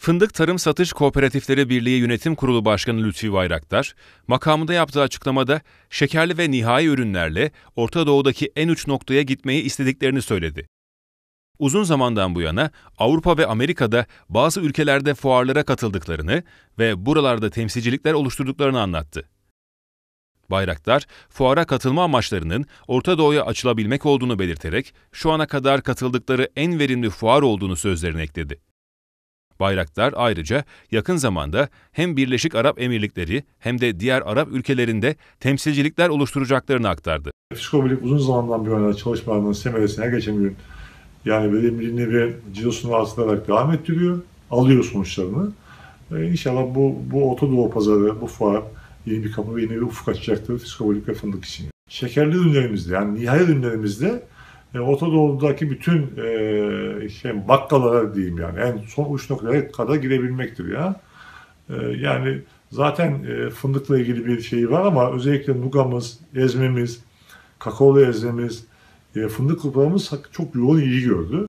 Fındık Tarım Satış Kooperatifleri Birliği Yönetim Kurulu Başkanı Lütfi Bayraktar, makamında yaptığı açıklamada şekerli ve nihai ürünlerle Orta Doğu'daki en uç noktaya gitmeyi istediklerini söyledi. Uzun zamandan bu yana Avrupa ve Amerika'da bazı ülkelerde fuarlara katıldıklarını ve buralarda temsilcilikler oluşturduklarını anlattı. Bayraktar, fuara katılma amaçlarının Orta Doğu'ya açılabilmek olduğunu belirterek şu ana kadar katıldıkları en verimli fuar olduğunu sözlerine ekledi. Bayraktar ayrıca yakın zamanda hem Birleşik Arap Emirlikleri hem de diğer Arap ülkelerinde temsilcilikler oluşturacaklarını aktardı. Fisko uzun zamandan bir yana çalışmalarının semeresine geçen gün yani verimliliğini ve cilosunu artırarak devam ettiriyor. Alıyor sonuçlarını. Ee, inşallah bu, bu Orta Doğu pazarı, bu fuar yeni bir kapı ve yeni bir ufuk açacaktır Fisko Birlik ve fındık için. Şekerli ürünlerimizde yani nihai ürünlerimizde e, Orta bütün e, şey bakkalara diyeyim yani en son uç noktaya kadar girebilmektir ya. E, yani zaten e, fındıkla ilgili bir şey var ama özellikle nugamız, ezmemiz, kakaolu ezmemiz, e, fındık gruplarımız çok yoğun iyi gördü.